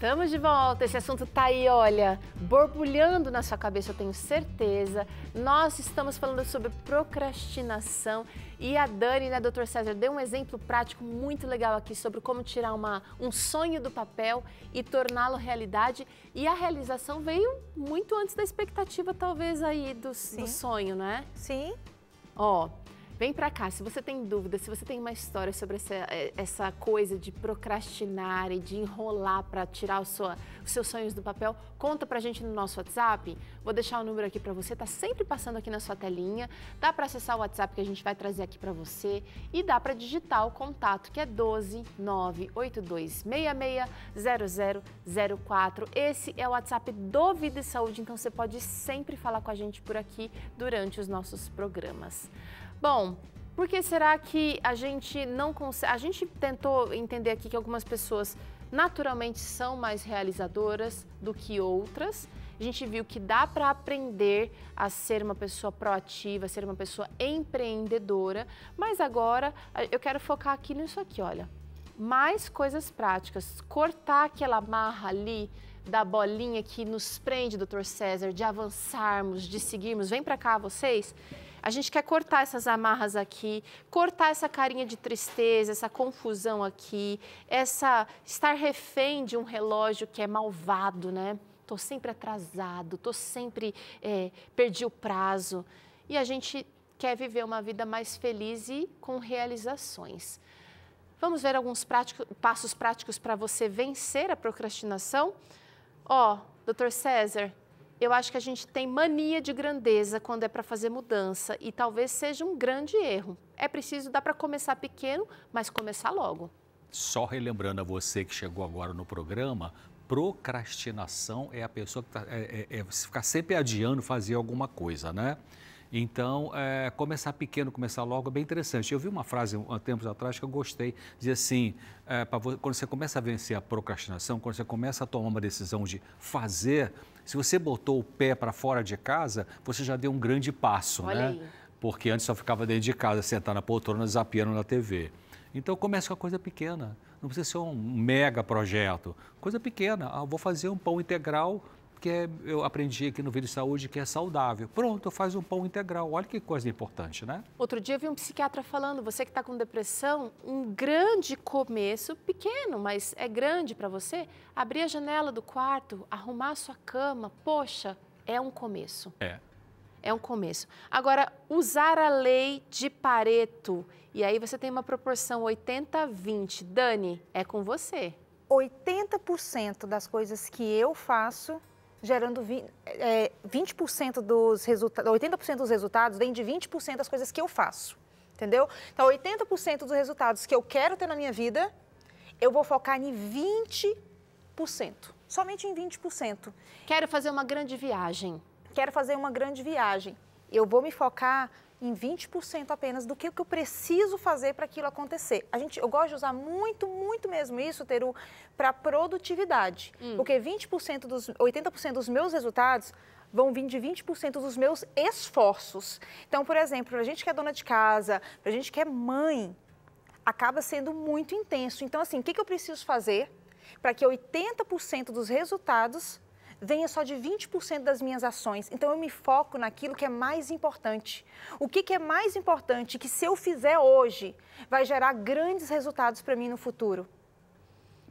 Estamos de volta. Esse assunto tá aí, olha, borbulhando na sua cabeça, eu tenho certeza. Nós estamos falando sobre procrastinação e a Dani, né, doutor César, deu um exemplo prático muito legal aqui sobre como tirar uma, um sonho do papel e torná-lo realidade. E a realização veio muito antes da expectativa, talvez, aí do, do sonho, né? Sim. Ó, Vem para cá, se você tem dúvida, se você tem uma história sobre essa, eh, essa coisa de procrastinar e de enrolar para tirar sua, os seus sonhos do papel, conta para a gente no nosso WhatsApp. Vou deixar o número aqui para você, tá sempre passando aqui na sua telinha. Dá para acessar o WhatsApp que a gente vai trazer aqui para você e dá para digitar o contato que é 12 0004. Esse é o WhatsApp do Vida e Saúde, então você pode sempre falar com a gente por aqui durante os nossos programas. Bom, por que será que a gente não consegue. A gente tentou entender aqui que algumas pessoas naturalmente são mais realizadoras do que outras. A gente viu que dá para aprender a ser uma pessoa proativa, a ser uma pessoa empreendedora, mas agora eu quero focar aqui nisso aqui, olha. Mais coisas práticas, cortar aquela marra ali da bolinha que nos prende, doutor César, de avançarmos, de seguirmos. Vem para cá, vocês. A gente quer cortar essas amarras aqui, cortar essa carinha de tristeza, essa confusão aqui, essa estar refém de um relógio que é malvado, né? Tô sempre atrasado, tô sempre é, perdi o prazo. E a gente quer viver uma vida mais feliz e com realizações. Vamos ver alguns prático, passos práticos para você vencer a procrastinação? Ó, oh, doutor César, eu acho que a gente tem mania de grandeza quando é para fazer mudança e talvez seja um grande erro. É preciso dar para começar pequeno, mas começar logo. Só relembrando a você que chegou agora no programa, procrastinação é a pessoa que tá, é, é, é ficar sempre adiando fazer alguma coisa, né? Então, é, começar pequeno, começar logo é bem interessante. Eu vi uma frase há tempos atrás que eu gostei, dizia assim, é, você, quando você começa a vencer a procrastinação, quando você começa a tomar uma decisão de fazer, se você botou o pé para fora de casa, você já deu um grande passo, Olha né? Aí. Porque antes só ficava dentro de casa, sentar na poltrona, zapiando na TV. Então começa com a coisa pequena. Não precisa ser um mega projeto. Coisa pequena. Ah, vou fazer um pão integral que é, eu aprendi aqui no Vídeo Saúde que é saudável. Pronto, faz um pão integral. Olha que coisa importante, né? Outro dia eu vi um psiquiatra falando, você que está com depressão, um grande começo, pequeno, mas é grande para você, abrir a janela do quarto, arrumar a sua cama, poxa, é um começo. É. É um começo. Agora, usar a lei de Pareto. E aí você tem uma proporção 80-20. Dani, é com você. 80% das coisas que eu faço gerando 20%, é, 20 dos resultados, 80% dos resultados vem de 20% das coisas que eu faço, entendeu? Então, 80% dos resultados que eu quero ter na minha vida, eu vou focar em 20%, somente em 20%. Quero fazer uma grande viagem. Quero fazer uma grande viagem. Eu vou me focar em 20% apenas do que, eu preciso fazer para aquilo acontecer. A gente, eu gosto de usar muito, muito mesmo isso, Teru, para produtividade. Hum. Porque 20% dos, 80% dos meus resultados vão vir de 20% dos meus esforços. Então, por exemplo, para a gente que é dona de casa, para a gente que é mãe, acaba sendo muito intenso. Então, assim, o que, que eu preciso fazer para que 80% dos resultados venha só de 20% das minhas ações. Então eu me foco naquilo que é mais importante. O que, que é mais importante que se eu fizer hoje vai gerar grandes resultados para mim no futuro?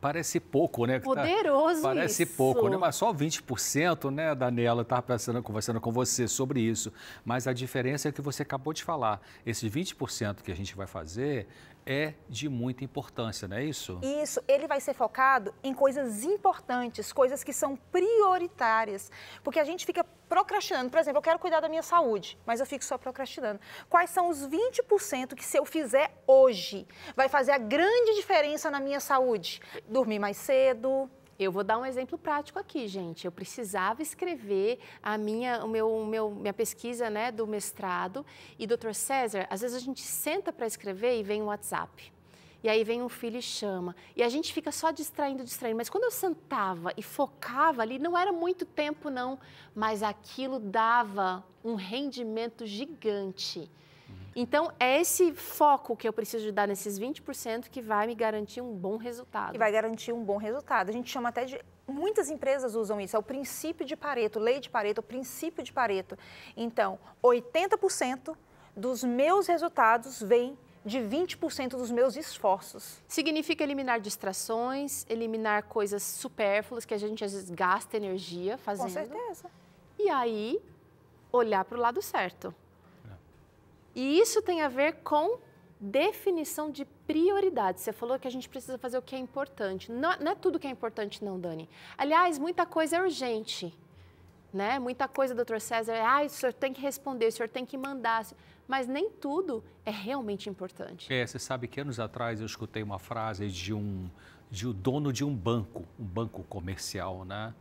parece pouco, né? Tá- Poderoso tá, Parece isso. pouco, né? Mas só 20%, né, Daniela? Estava pensando, conversando com você sobre isso. Mas a diferença é que você acabou de falar. Esses 20% que a gente vai fazer é de muita importância, não é isso? Isso, ele vai ser focado em coisas importantes, coisas que são prioritárias, porque a gente fica procrastinando. Por exemplo, eu quero cuidar da minha saúde, mas eu fico só procrastinando. Quais são os 20% que se eu fizer hoje vai fazer a grande diferença na minha saúde? Dormir mais cedo, eu vou dar um exemplo prático aqui, gente. Eu precisava escrever a minha, o meu, o meu minha pesquisa né, do mestrado. E, doutor César, às vezes a gente senta para escrever e vem o um WhatsApp. E aí vem um filho e chama. E a gente fica só distraindo, distraindo. Mas quando eu sentava e focava ali, não era muito tempo, não. Mas aquilo dava um rendimento gigante. Então, é esse foco que eu preciso dar nesses 20% que vai me garantir um bom resultado. E vai garantir um bom resultado. A gente chama até de muitas empresas usam isso, é o princípio de Pareto, lei de Pareto, o princípio de Pareto. Então, 80% dos meus resultados vem de 20% dos meus esforços. Significa eliminar distrações, eliminar coisas supérfluas que a gente às vezes gasta energia fazendo. Com certeza. E aí, olhar para o lado certo. E isso tem a ver com definição de prioridades. Você falou que a gente precisa fazer o que é importante. Não, é, não, é tudo que é importante, não, Dani. Aliás, muita coisa é urgente. Né? Muita coisa, doutor César, é, ah, o senhor tem que responder, o senhor tem que mandar. Mas nem tudo é realmente importante. É, você sabe que anos atrás eu escutei uma frase de um, de um dono de um banco, um banco comercial, né?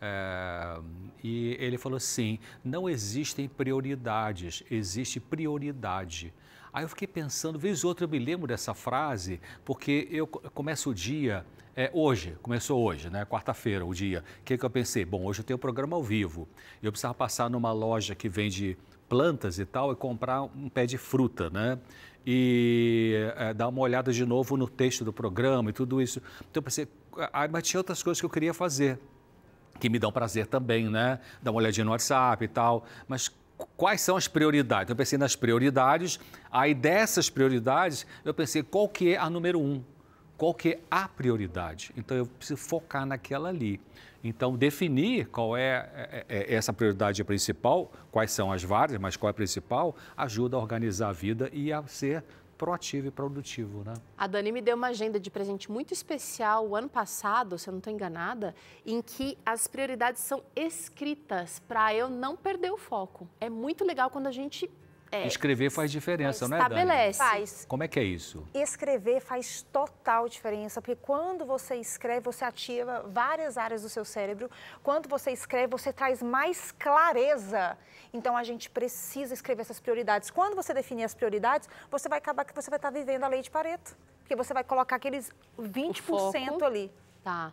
É, e ele falou assim: não existem prioridades, existe prioridade. Aí eu fiquei pensando, vez ou outra eu me lembro dessa frase, porque eu começo o dia, é, hoje, começou hoje, né? Quarta-feira, o dia. O que, que eu pensei? Bom, hoje eu tenho um programa ao vivo. Eu precisava passar numa loja que vende plantas e tal e comprar um pé de fruta, né? E é, dar uma olhada de novo no texto do programa e tudo isso. Então eu pensei, ah, mas tinha outras coisas que eu queria fazer que me dão prazer também, né? Dar uma olhadinha no WhatsApp e tal. Mas quais são as prioridades? Eu pensei nas prioridades, aí dessas prioridades, eu pensei qual que é a número um, qual que é a prioridade. Então eu preciso focar naquela ali. Então, definir qual é, é, é, é essa prioridade principal, quais são as várias, mas qual é a principal, ajuda a organizar a vida e a ser proativo e produtivo, né? A Dani me deu uma agenda de presente muito especial o ano passado, se eu não estou enganada, em que as prioridades são escritas para eu não perder o foco. É muito legal quando a gente é. Escrever faz diferença, não é, Dani? Estabelece. Faz. Como é que é isso? Escrever faz total diferença, porque quando você escreve, você ativa várias áreas do seu cérebro. Quando você escreve, você traz mais clareza. Então, a gente precisa escrever essas prioridades. Quando você definir as prioridades, você vai acabar que você vai estar vivendo a lei de Pareto, porque você vai colocar aqueles 20% ali. Tá.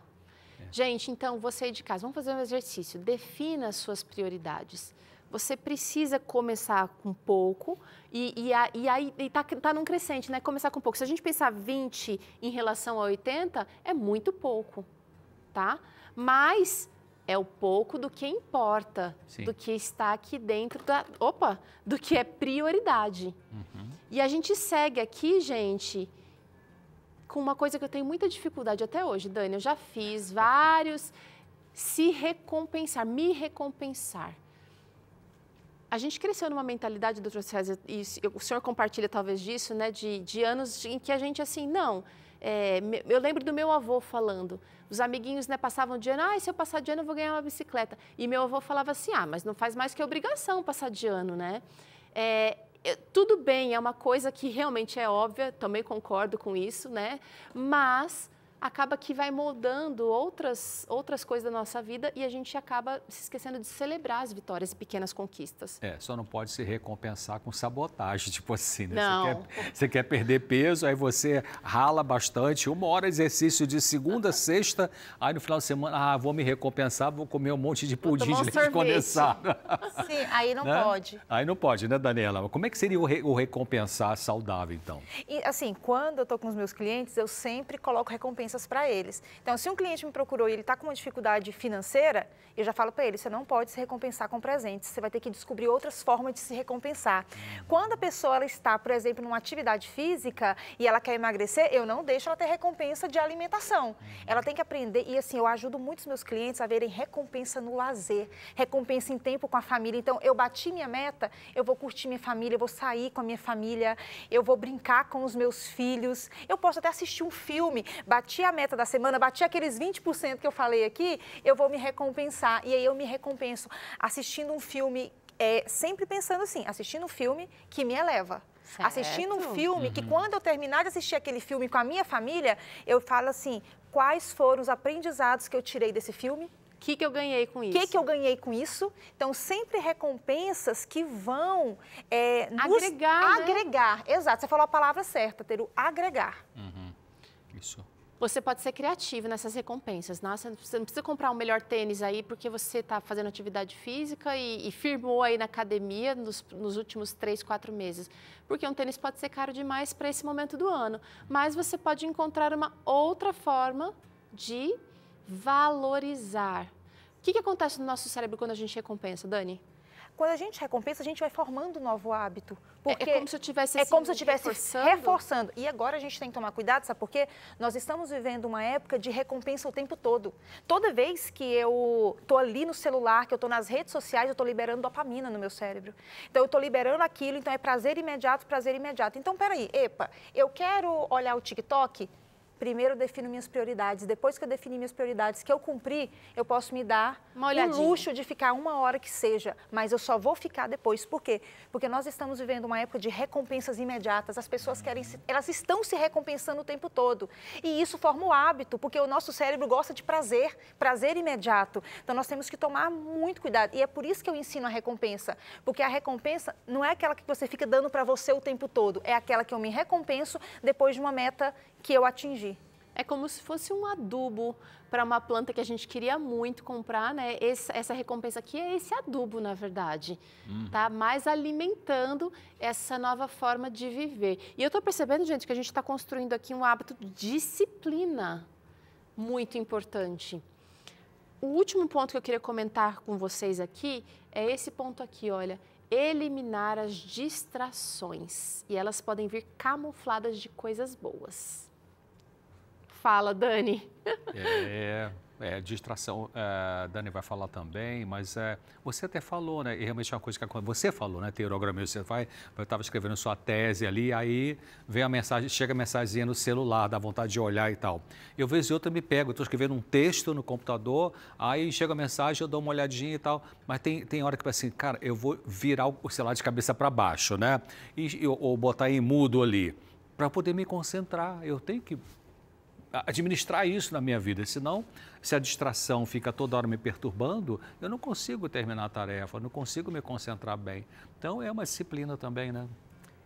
É. Gente, então, você de casa, vamos fazer um exercício. Defina as suas prioridades você precisa começar com pouco e, e, e aí está tá num crescente, né? Começar com pouco. Se a gente pensar 20 em relação a 80, é muito pouco, tá? Mas é o pouco do que importa, Sim. do que está aqui dentro da. Opa! Do que é prioridade. Uhum. E a gente segue aqui, gente, com uma coisa que eu tenho muita dificuldade até hoje, Dani. Eu já fiz vários. Se recompensar, me recompensar. A gente cresceu numa mentalidade, doutor César, e o senhor compartilha talvez disso, né, de, de anos em que a gente, assim, não. É, eu lembro do meu avô falando, os amiguinhos né, passavam de ano, ah, se eu passar de ano eu vou ganhar uma bicicleta. E meu avô falava assim, ah, mas não faz mais que obrigação passar de ano, né? É, tudo bem, é uma coisa que realmente é óbvia, também concordo com isso, né? Mas acaba que vai moldando outras, outras coisas da nossa vida e a gente acaba se esquecendo de celebrar as vitórias e pequenas conquistas. É, só não pode se recompensar com sabotagem, tipo assim, né? Não. Você quer, você quer perder peso, aí você rala bastante, uma hora exercício de segunda a sexta, aí no final de semana, ah, vou me recompensar, vou comer um monte de pudim de leite condensado. Sim, aí não né? pode. Aí não pode, né, Daniela? Como é que seria o, re, o recompensar saudável, então? E, assim, quando eu tô com os meus clientes, eu sempre coloco recompensa para eles. Então, se um cliente me procurou e ele está com uma dificuldade financeira, eu já falo para ele, você não pode se recompensar com presentes, você vai ter que descobrir outras formas de se recompensar. Quando a pessoa ela está, por exemplo, numa atividade física e ela quer emagrecer, eu não deixo ela ter recompensa de alimentação. Ela tem que aprender, e assim, eu ajudo muitos meus clientes a verem recompensa no lazer, recompensa em tempo com a família. Então, eu bati minha meta, eu vou curtir minha família, eu vou sair com a minha família, eu vou brincar com os meus filhos, eu posso até assistir um filme, bati a meta da semana, bati aqueles 20% que eu falei aqui, eu vou me recompensar. E aí eu me recompenso assistindo um filme, é, sempre pensando assim, assistindo um filme que me eleva. Certo. Assistindo um filme uhum. que quando eu terminar de assistir aquele filme com a minha família, eu falo assim, quais foram os aprendizados que eu tirei desse filme? O que, que eu ganhei com isso? O que, que eu ganhei com isso? Então, sempre recompensas que vão é, agregar. Agregar, né? exato. Você falou a palavra certa, Teru, agregar. Uhum. Isso. Você pode ser criativo nessas recompensas. Né? Você não precisa comprar o um melhor tênis aí porque você está fazendo atividade física e, e, firmou aí na academia nos, nos últimos três, quatro meses. Porque um tênis pode ser caro demais para esse momento do ano. Mas você pode encontrar uma outra forma de valorizar. O que, que acontece no nosso cérebro quando a gente recompensa, Dani? quando a gente recompensa, a gente vai formando um novo hábito. Porque é, é como se eu tivesse, é como se eu assim, reforçando. reforçando. E agora a gente tem que tomar cuidado, sabe por quê? Nós estamos vivendo uma época de recompensa o tempo todo. Toda vez que eu tô ali no celular, que eu tô nas redes sociais, eu tô liberando dopamina no meu cérebro. Então eu tô liberando aquilo, então é prazer imediato, prazer imediato. Então peraí, epa, eu quero olhar o TikTok, Primeiro eu defino minhas prioridades. Depois que eu defini minhas prioridades, que eu cumpri, eu posso me dar o luxo de ficar uma hora que seja, mas eu só vou ficar depois. Por quê? Porque nós estamos vivendo uma época de recompensas imediatas. As pessoas querem, se, elas estão se recompensando o tempo todo. E isso forma o hábito, porque o nosso cérebro gosta de prazer, prazer imediato. Então nós temos que tomar muito cuidado. E é por isso que eu ensino a recompensa, porque a recompensa não é aquela que você fica dando para você o tempo todo, é aquela que eu me recompenso depois de uma meta que eu atingi é como se fosse um adubo para uma planta que a gente queria muito comprar, né? Esse, essa recompensa aqui é esse adubo, na verdade, hum. tá? Mais alimentando essa nova forma de viver. E eu estou percebendo, gente, que a gente está construindo aqui um hábito de disciplina muito importante. O último ponto que eu queria comentar com vocês aqui é esse ponto aqui, olha eliminar as distrações e elas podem vir camufladas de coisas boas. Fala, Dani. É, é distração. É, Dani vai falar também, mas é, você até falou, né? E realmente é uma coisa que você falou, né? Teorograma, você vai, eu estava escrevendo sua tese ali, aí vem a mensagem, chega a mensagenzinha no celular, dá vontade de olhar e tal. Eu vez e outra me pego, estou escrevendo um texto no computador, aí chega a mensagem, eu dou uma olhadinha e tal. Mas tem, tem hora que assim, cara, eu vou virar o celular de cabeça para baixo, né? E, ou, ou botar em mudo ali para poder me concentrar. Eu tenho que administrar isso na minha vida. Senão, se a distração fica toda hora me perturbando, eu não consigo terminar a tarefa, não consigo me concentrar bem. Então, é uma disciplina também, né?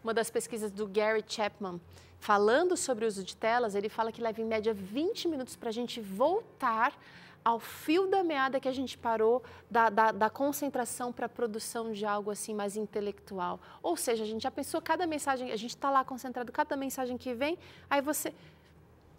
Uma das pesquisas do Gary Chapman, falando sobre o uso de telas, ele fala que leva em média 20 minutos para a gente voltar ao fio da meada que a gente parou da, da, da concentração para a produção de algo assim mais intelectual. Ou seja, a gente já pensou cada mensagem, a gente está lá concentrado, cada mensagem que vem, aí você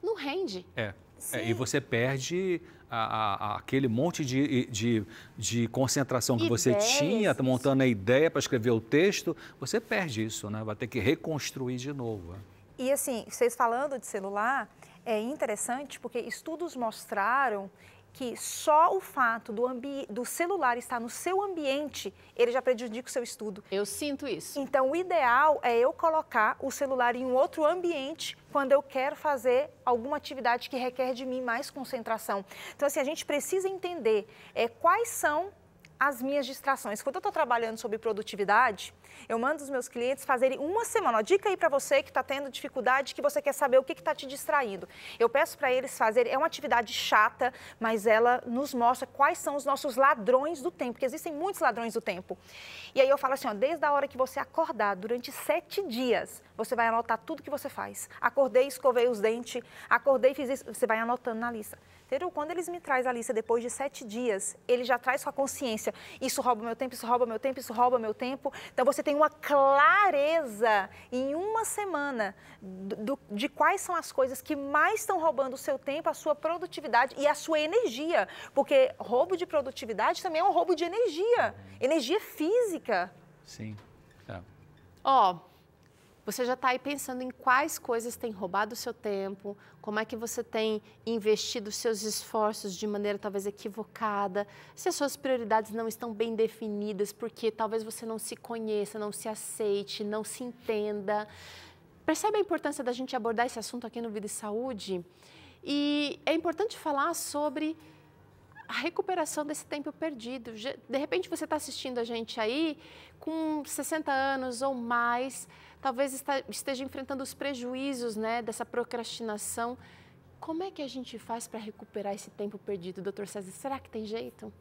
não rende. É. é e você perde a, a, aquele monte de, de, de concentração que Ideias, você tinha, tá montando a ideia para escrever o texto, você perde isso, né? Vai ter que reconstruir de novo. É. E assim, vocês falando de celular, é interessante porque estudos mostraram que só o fato do, do celular estar no seu ambiente, ele já prejudica o seu estudo. Eu sinto isso. Então, o ideal é eu colocar o celular em um outro ambiente quando eu quero fazer alguma atividade que requer de mim mais concentração. Então, assim, a gente precisa entender é, quais são as minhas distrações. Quando eu estou trabalhando sobre produtividade, eu mando os meus clientes fazerem uma semana. Ó, dica aí para você que está tendo dificuldade, que você quer saber o que está te distraindo. Eu peço para eles fazerem. É uma atividade chata, mas ela nos mostra quais são os nossos ladrões do tempo, porque existem muitos ladrões do tempo. E aí eu falo assim: ó, desde a hora que você acordar, durante sete dias, você vai anotar tudo que você faz. Acordei, escovei os dentes, acordei, fiz isso. Você vai anotando na lista ou quando eles me trazem a lista depois de sete dias, ele já traz com a consciência, isso rouba meu tempo, isso rouba meu tempo, isso rouba meu tempo. Então, você tem uma clareza em uma semana do, de quais são as coisas que mais estão roubando o seu tempo, a sua produtividade e a sua energia, porque roubo de produtividade também é um roubo de energia, energia física. Sim. É. Ó, é. oh. Você já está aí pensando em quais coisas têm roubado o seu tempo, como é que você tem investido seus esforços de maneira talvez equivocada, se as suas prioridades não estão bem definidas, porque talvez você não se conheça, não se aceite, não se entenda. Percebe a importância da gente abordar esse assunto aqui no Vida e Saúde? E é importante falar sobre a recuperação desse tempo perdido. De repente você está assistindo a gente aí com 60 anos ou mais, talvez esteja enfrentando os prejuízos né, dessa procrastinação. Como é que a gente faz para recuperar esse tempo perdido, doutor César? Será que tem jeito?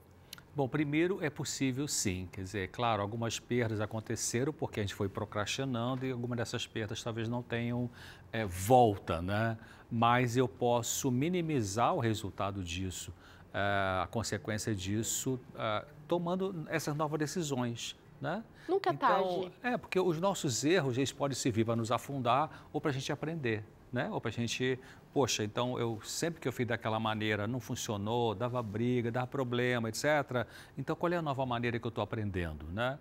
Bom, primeiro é possível sim, quer dizer, é claro, algumas perdas aconteceram porque a gente foi procrastinando e algumas dessas perdas talvez não tenham é, volta, né? Mas eu posso minimizar o resultado disso ah, a consequência disso ah, tomando essas novas decisões. Né? Nunca é então, tarde. É, porque os nossos erros eles podem servir para nos afundar ou para a gente aprender. Né? Ou para a gente, poxa, então eu sempre que eu fiz daquela maneira não funcionou, dava briga, dava problema, etc. Então qual é a nova maneira que eu estou aprendendo? Né?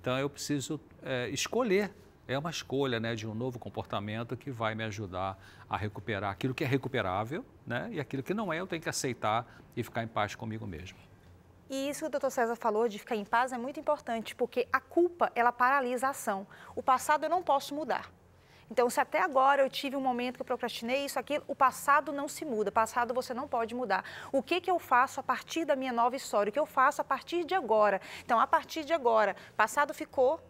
Então eu preciso é, escolher é uma escolha né, de um novo comportamento que vai me ajudar a recuperar aquilo que é recuperável né, e aquilo que não é, eu tenho que aceitar e ficar em paz comigo mesmo. E isso que o doutor César falou de ficar em paz é muito importante, porque a culpa, ela paralisa a ação. O passado eu não posso mudar. Então, se até agora eu tive um momento que eu procrastinei isso, aqui, o passado não se muda, o passado você não pode mudar. O que, que eu faço a partir da minha nova história? O que eu faço a partir de agora? Então, a partir de agora, passado ficou,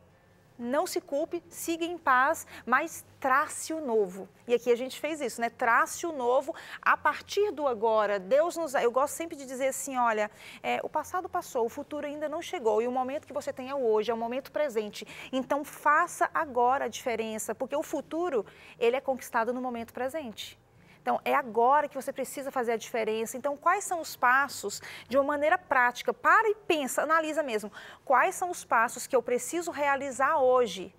não se culpe, siga em paz, mas trace o novo. E aqui a gente fez isso, né? Trace o novo a partir do agora. Deus nos. Eu gosto sempre de dizer assim: olha, é, o passado passou, o futuro ainda não chegou e o momento que você tem é hoje, é o momento presente. Então faça agora a diferença, porque o futuro ele é conquistado no momento presente. Então, é agora que você precisa fazer a diferença. Então, quais são os passos de uma maneira prática? Para e pensa, analisa mesmo. Quais são os passos que eu preciso realizar hoje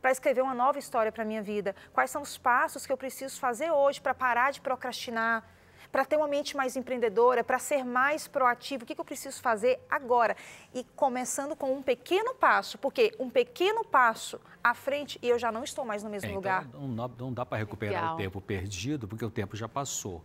para escrever uma nova história para a minha vida? Quais são os passos que eu preciso fazer hoje para parar de procrastinar? para ter uma mente mais empreendedora, para ser mais proativo, o que, que eu preciso fazer agora? E começando com um pequeno passo, porque um pequeno passo à frente e eu já não estou mais no mesmo é, então lugar. Então não, não dá para recuperar Legal. o tempo perdido, porque o tempo já passou.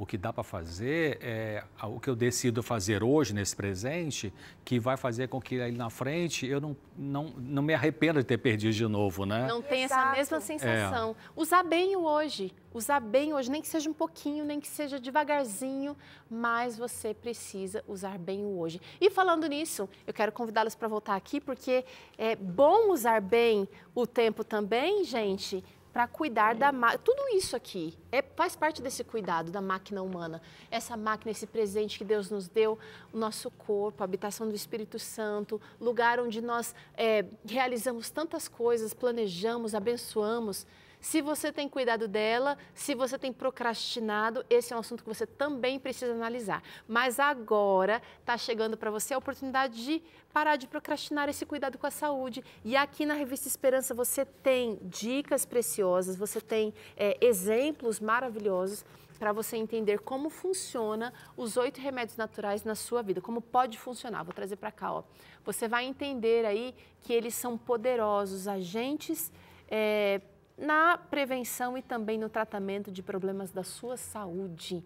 O que dá para fazer é o que eu decido fazer hoje, nesse presente, que vai fazer com que aí na frente eu não, não, não me arrependa de ter perdido de novo, né? Não tem Exato. essa mesma sensação. É. Usar bem o hoje. Usar bem hoje, nem que seja um pouquinho, nem que seja devagarzinho, mas você precisa usar bem o hoje. E falando nisso, eu quero convidá-los para voltar aqui, porque é bom usar bem o tempo também, gente para cuidar da máquina. Tudo isso aqui é, faz parte desse cuidado da máquina humana. Essa máquina, esse presente que Deus nos deu, o nosso corpo, a habitação do Espírito Santo, lugar onde nós é, realizamos tantas coisas, planejamos, abençoamos. Se você tem cuidado dela, se você tem procrastinado, esse é um assunto que você também precisa analisar. Mas agora está chegando para você a oportunidade de parar de procrastinar esse cuidado com a saúde. E aqui na Revista Esperança você tem dicas preciosas, você tem é, exemplos maravilhosos para você entender como funciona os oito remédios naturais na sua vida, como pode funcionar. Vou trazer para cá, ó. Você vai entender aí que eles são poderosos agentes é, na prevenção e também no tratamento de problemas da sua saúde.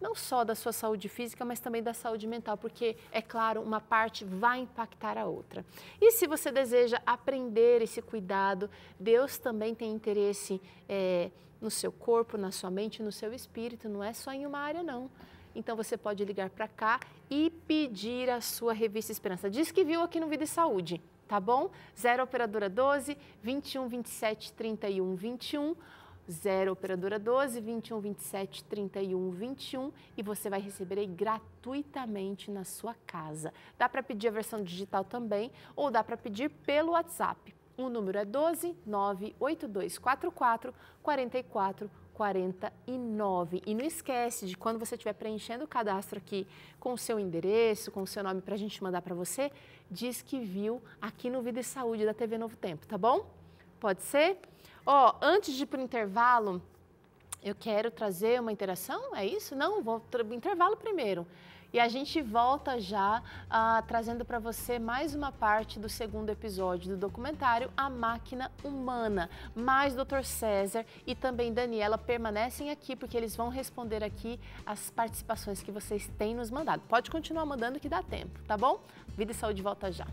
Não só da sua saúde física, mas também da saúde mental, porque, é claro, uma parte vai impactar a outra. E se você deseja aprender esse cuidado, Deus também tem interesse é, no seu corpo, na sua mente, no seu espírito, não é só em uma área, não. Então você pode ligar para cá e pedir a sua revista Esperança. Diz que viu aqui no Vida e Saúde tá bom? 0 operadora 12 21 27 31 21 0 operadora 12 21 27 31 21 e você vai receber aí gratuitamente na sua casa. Dá para pedir a versão digital também ou dá para pedir pelo WhatsApp. O número é 12 98244 44 49. E não esquece de quando você estiver preenchendo o cadastro aqui com o seu endereço, com o seu nome para a gente mandar para você, diz que viu aqui no Vida e Saúde da TV Novo Tempo, tá bom? Pode ser? Ó, oh, antes de ir para o intervalo, eu quero trazer uma interação, é isso? Não, vou para o intervalo primeiro. E a gente volta já ah, trazendo para você mais uma parte do segundo episódio do documentário A Máquina Humana. Mas Dr. César e também Daniela permanecem aqui porque eles vão responder aqui as participações que vocês têm nos mandado. Pode continuar mandando que dá tempo, tá bom? Vida e Saúde volta já.